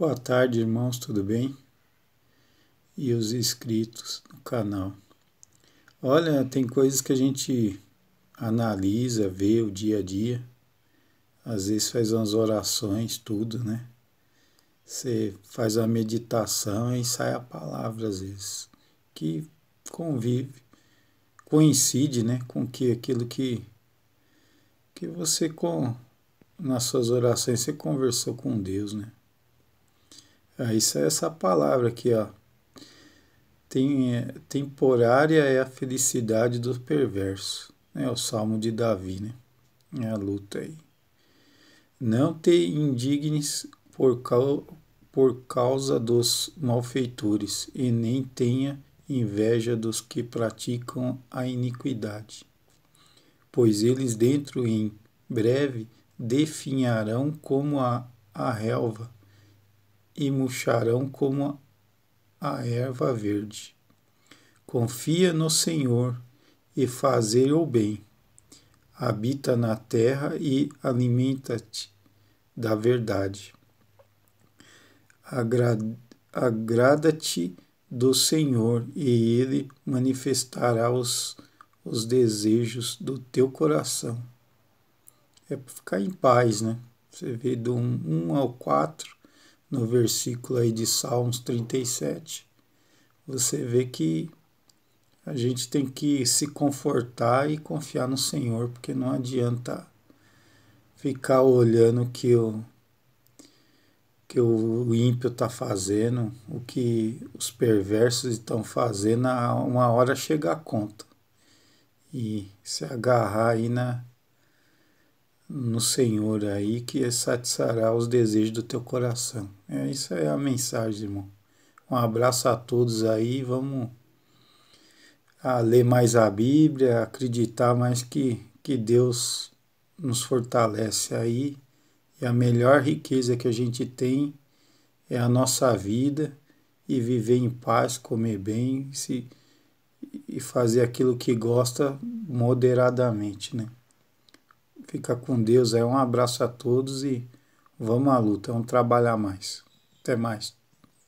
Boa tarde, irmãos, tudo bem? E os inscritos no canal. Olha, tem coisas que a gente analisa, vê o dia a dia. Às vezes faz umas orações, tudo, né? Você faz a meditação e sai a palavra, às vezes, que convive, coincide, né, com que aquilo que que você com nas suas orações você conversou com Deus, né? Ah, isso é essa palavra aqui, ó. Tem, é, temporária é a felicidade do perverso. Né? É o Salmo de Davi, né? É a luta aí. Não te indignes por, por causa dos malfeitores, e nem tenha inveja dos que praticam a iniquidade, pois eles dentro em breve definharão como a, a relva e murcharão como a erva verde. Confia no Senhor e fazer o bem. Habita na terra e alimenta-te da verdade. Agrada-te do Senhor e ele manifestará os, os desejos do teu coração. É para ficar em paz, né? Você vê do 1 ao 4, no versículo aí de Salmos 37, você vê que a gente tem que se confortar e confiar no Senhor, porque não adianta ficar olhando que o que o ímpio está fazendo, o que os perversos estão fazendo, uma hora chega a conta. E se agarrar aí na, no Senhor aí que satisfará os desejos do teu coração. É, isso é a mensagem, irmão. Um abraço a todos aí, vamos a ah, ler mais a Bíblia, acreditar mais que, que Deus nos fortalece aí. E a melhor riqueza que a gente tem é a nossa vida e viver em paz, comer bem se, e fazer aquilo que gosta moderadamente, né? Fica com Deus. É um abraço a todos e vamos à luta. Vamos trabalhar mais. Até mais.